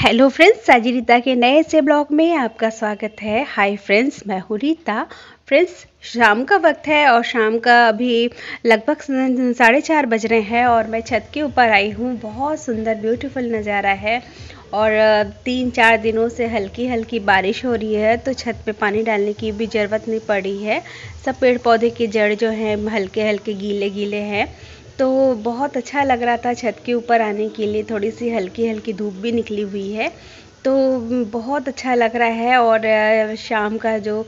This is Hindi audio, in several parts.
हेलो फ्रेंड्स साजी रीता के नए से ब्लॉग में आपका स्वागत है हाय फ्रेंड्स मैं हूँ रीता फ्रेंड्स शाम का वक्त है और शाम का अभी लगभग साढ़े चार बज रहे हैं और मैं छत के ऊपर आई हूँ बहुत सुंदर ब्यूटीफुल नज़ारा है और तीन चार दिनों से हल्की हल्की बारिश हो रही है तो छत पे पानी डालने की भी ज़रूरत नहीं पड़ी है सब पेड़ पौधे की जड़ जो हैं हल्के हल्के गीले गीले हैं तो बहुत अच्छा लग रहा था छत के ऊपर आने के लिए थोड़ी सी हल्की हल्की धूप भी निकली हुई है तो बहुत अच्छा लग रहा है और शाम का जो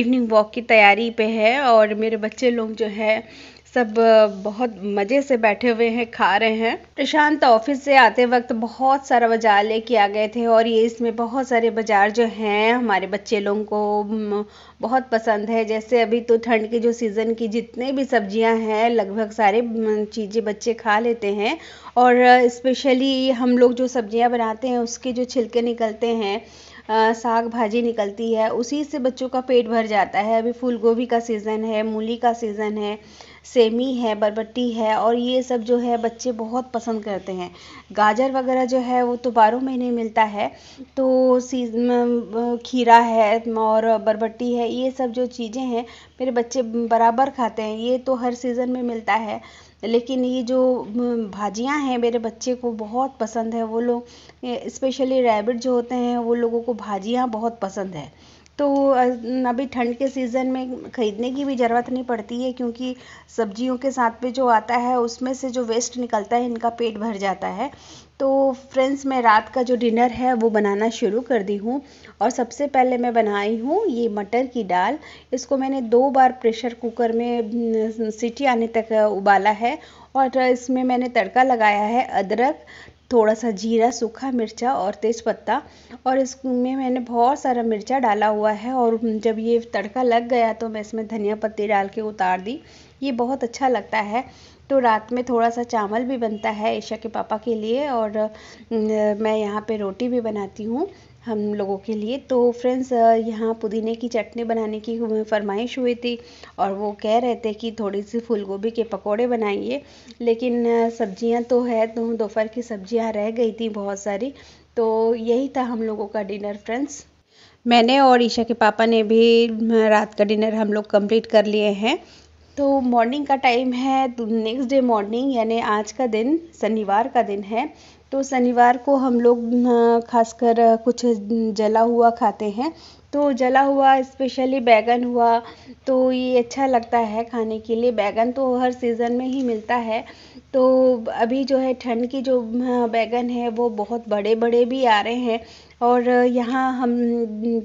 इवनिंग वॉक की तैयारी पे है और मेरे बच्चे लोग जो है सब बहुत मज़े से बैठे हुए हैं खा रहे हैं प्रशांत ऑफिस से आते वक्त बहुत सारा बाजार लेके आ गए थे और ये इसमें बहुत सारे बाजार जो हैं हमारे बच्चे लोगों को बहुत पसंद है जैसे अभी तो ठंड के जो सीज़न की जितने भी सब्जियां हैं लगभग सारे चीज़ें बच्चे खा लेते हैं और स्पेशली हम लोग जो सब्जियां बनाते हैं उसके जो छिलके निकलते हैं आ, साग भाजी निकलती है उसी से बच्चों का पेट भर जाता है अभी फूल गोभी का सीज़न है मूली का सीज़न है सेमी है बरबट्टी है और ये सब जो है बच्चे बहुत पसंद करते हैं गाजर वगैरह जो है वो तो बारह महीने मिलता है तो सीजन खीरा है और बरबट्टी है ये सब जो चीज़ें हैं मेरे बच्चे बराबर खाते हैं ये तो हर सीज़न में मिलता है लेकिन ये जो भाजियाँ हैं मेरे बच्चे को बहुत पसंद है वो लोग स्पेशली रैबिट जो होते हैं वो लोगों को भाजियाँ बहुत पसंद है तो अभी ठंड के सीज़न में ख़रीदने की भी ज़रूरत नहीं पड़ती है क्योंकि सब्जियों के साथ में जो आता है उसमें से जो वेस्ट निकलता है इनका पेट भर जाता है तो फ्रेंड्स मैं रात का जो डिनर है वो बनाना शुरू कर दी हूँ और सबसे पहले मैं बनाई हूँ ये मटर की दाल इसको मैंने दो बार प्रेशर कुकर में सीटी आने तक उबाला है और इसमें मैंने तड़का लगाया है अदरक थोड़ा सा जीरा सूखा मिर्चा और तेज़पत्ता और इसमें मैंने बहुत सारा मिर्चा डाला हुआ है और जब ये तड़का लग गया तो मैं इसमें धनिया पत्ती डाल के उतार दी ये बहुत अच्छा लगता है तो रात में थोड़ा सा चावल भी बनता है ईशा के पापा के लिए और मैं यहाँ पे रोटी भी बनाती हूँ हम लोगों के लिए तो फ्रेंड्स यहाँ पुदीने की चटनी बनाने की फरमाइश हुई थी और वो कह रहे थे कि थोड़ी सी फूलगोभी के पकोड़े बनाइए लेकिन सब्जियाँ तो है तो दोपहर की सब्जियाँ रह गई थी बहुत सारी तो यही था हम लोगों का डिनर फ्रेंड्स मैंने और ईशा के पापा ने भी रात का डिनर हम लोग कंप्लीट कर लिए हैं तो मॉर्निंग का टाइम है तो नेक्स्ट डे मॉर्निंग यानी आज का दिन शनिवार का दिन है तो शनिवार को हम लोग खासकर कुछ जला हुआ खाते हैं तो जला हुआ स्पेशली बैगन हुआ तो ये अच्छा लगता है खाने के लिए बैगन तो हर सीज़न में ही मिलता है तो अभी जो है ठंड की जो हाँ, बैगन है वो बहुत बड़े बड़े भी आ रहे हैं और यहाँ हम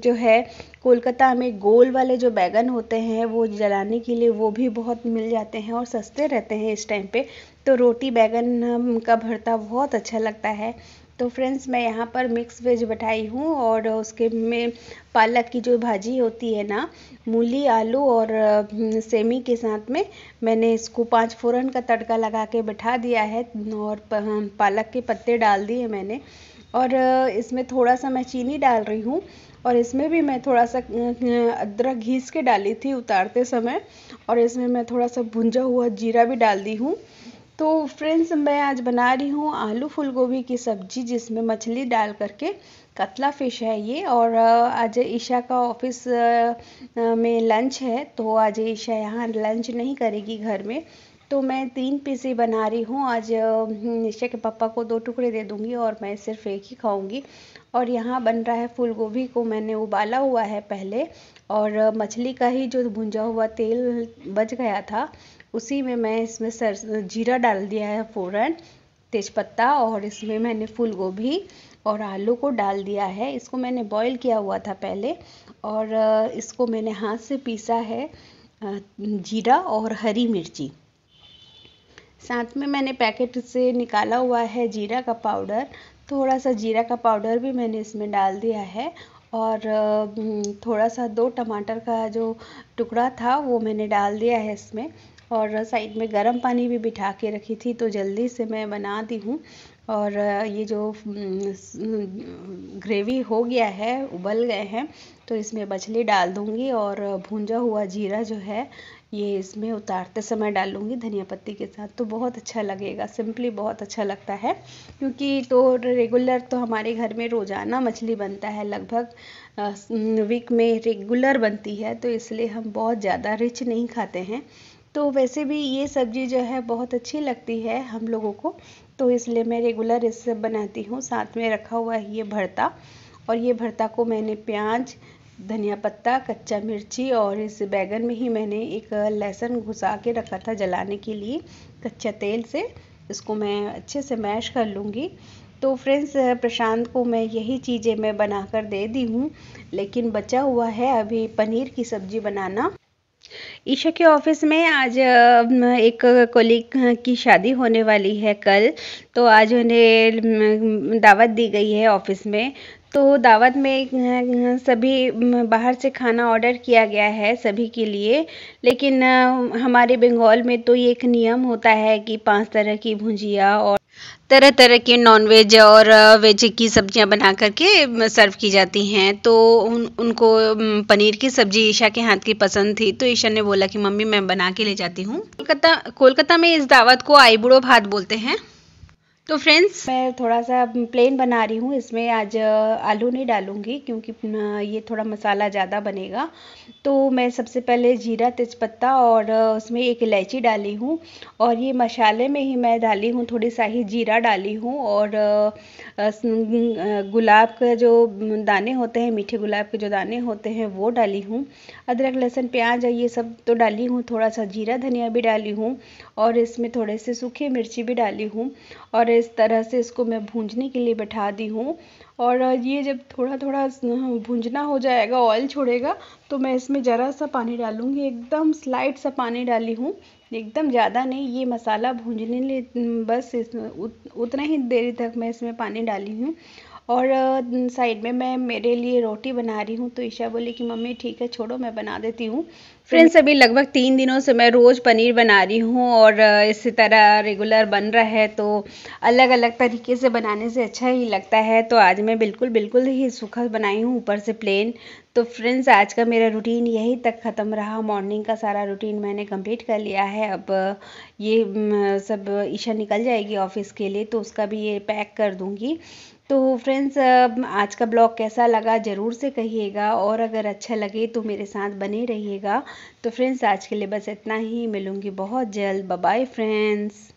जो है कोलकाता में गोल वाले जो बैगन होते हैं वो जलाने के लिए वो भी बहुत मिल जाते हैं और सस्ते रहते हैं इस टाइम पे तो रोटी बैगन का भरता बहुत अच्छा लगता है तो फ्रेंड्स मैं यहाँ पर मिक्स वेज बैठाई हूँ और उसके में पालक की जो भाजी होती है ना मूली आलू और सेमी के साथ में मैंने इसको पाँच फोरन का तड़का लगा के बैठा दिया है और पालक के पत्ते डाल दिए मैंने और इसमें थोड़ा सा मैं चीनी डाल रही हूँ और इसमें भी मैं थोड़ा सा अदरक घीस के डाली थी उतारते समय और इसमें मैं थोड़ा सा भुंजा हुआ जीरा भी डाल दी हूँ तो फ्रेंड्स मैं आज बना रही हूँ आलू फूलगोभी की सब्जी जिसमें मछली डाल करके कतला फिश है ये और आज ईशा का ऑफिस में लंच है तो आज ईशा यहाँ लंच नहीं करेगी घर में तो मैं तीन पीस ही बना रही हूँ आज हम्म, ईशा के पापा को दो टुकड़े दे दूँगी और मैं सिर्फ एक ही खाऊँगी और यहाँ बन रहा है फूल गोभी को मैंने उबाला हुआ है पहले और मछली का ही जो भुंजा हुआ तेल बच गया था उसी में मैं इसमें सर जीरा डाल दिया है फ़ौरन तेज़पत्ता और इसमें मैंने फूल गोभी और आलू को डाल दिया है इसको मैंने बॉईल किया हुआ था पहले और इसको मैंने हाथ से पीसा है जीरा और हरी मिर्ची साथ में मैंने पैकेट से निकाला हुआ है जीरा का पाउडर थोड़ा सा जीरा का पाउडर भी मैंने इसमें डाल दिया है और थोड़ा सा दो टमाटर का जो टुकड़ा था वो मैंने डाल दिया है इसमें और साइड में गर्म पानी भी बिठा के रखी थी तो जल्दी से मैं बना दी हूँ और ये जो हम्म, ग्रेवी हो गया है उबल गए हैं तो इसमें मछली डाल दूँगी और भूंजा हुआ जीरा जो है ये इसमें उतारते समय डालूँगी धनिया पत्ती के साथ तो बहुत अच्छा लगेगा सिंपली बहुत अच्छा लगता है क्योंकि तो रेगुलर तो हमारे घर में रोज़ाना मछली बनता है लगभग वीक में रेगुलर बनती है तो इसलिए हम बहुत ज़्यादा रिच नहीं खाते हैं तो वैसे भी ये सब्ज़ी जो है बहुत अच्छी लगती है हम लोगों को तो इसलिए मैं रेगुलर इससे बनाती हूँ साथ में रखा हुआ है ये भरता और ये भरता को मैंने प्याज धनिया पत्ता कच्चा मिर्ची और इस बैगन में ही मैंने एक लहसुन घुसा के रखा था जलाने के लिए कच्चा तेल से इसको मैं अच्छे से मैश कर लूँगी तो फ्रेंड्स प्रशांत को मैं यही चीज़ें मैं बना कर दे दी हूँ लेकिन बचा हुआ है अभी पनीर की सब्ज़ी बनाना ईशा के ऑफिस में आज एक कोलीग की शादी होने वाली है कल तो आज उन्हें दावत दी गई है ऑफिस में तो दावत में सभी बाहर से खाना ऑर्डर किया गया है सभी के लिए लेकिन हमारे बंगाल में तो ये एक नियम होता है कि पांच तरह की भुंजिया और तरह तरह के नॉन वेज और वेज की सब्जियां बना करके सर्व की जाती हैं तो उन उनको पनीर की सब्जी ईशा के हाथ की पसंद थी तो ईशा ने बोला कि मम्मी मैं बना के ले जाती हूँ कोलकाता कोलकाता में इस दावत को आईबुड़ो भात बोलते हैं तो फ्रेंड्स मैं थोड़ा सा प्लेन बना रही हूँ इसमें आज आलू नहीं डालूँगी क्योंकि ये थोड़ा मसाला ज़्यादा बनेगा तो मैं सबसे पहले जीरा तेज़पत्ता और उसमें एक इलायची डाली हूँ और ये मसाले में ही मैं डाली हूँ थोड़ी सा ही जीरा डाली हूँ और गुलाब के जो दाने होते हैं मीठे गुलाब के जो दाने होते हैं वो डाली हूँ अदरक लहसुन प्याज ये सब तो डाली हूँ थोड़ा सा जीरा धनिया भी डाली हूँ और इसमें थोड़े से सूखे मिर्ची भी डाली हूँ और मैं इस तरह से इसको मैं भूंजने के लिए बैठा दी हूँ और ये जब थोड़ा थोड़ा भूंजना हो जाएगा ऑयल छोड़ेगा तो मैं इसमें ज़रा सा पानी डालूँगी एकदम स्लाइट सा पानी डाली हूँ एकदम ज़्यादा नहीं ये मसाला भूंजने लिए बस इस उतना ही देरी तक मैं इसमें पानी डाली हूँ और साइड में मैं मेरे लिए रोटी बना रही हूँ तो ईशा बोली कि मम्मी ठीक है छोड़ो मैं बना देती हूँ फ्रेंड्स अभी लगभग तीन दिनों से मैं रोज़ पनीर बना रही हूँ और इसी तरह रेगुलर बन रहा है तो अलग अलग तरीके से बनाने से अच्छा ही लगता है तो आज मैं बिल्कुल बिल्कुल ही सूखा बनाई हूँ ऊपर से प्लेन तो फ्रेंड्स आज का मेरा रूटीन यहीं तक ख़त्म रहा मॉर्निंग का सारा रूटीन मैंने कंप्लीट कर लिया है अब ये सब ईशा निकल जाएगी ऑफिस के लिए तो उसका भी ये पैक कर दूँगी तो फ्रेंड्स आज का ब्लॉग कैसा लगा ज़रूर से कहिएगा और अगर अच्छा लगे तो मेरे साथ बने रहिएगा तो फ्रेंड्स आज के लिए बस इतना ही मिलूँगी बहुत जल्द बाय फ्रेंड्स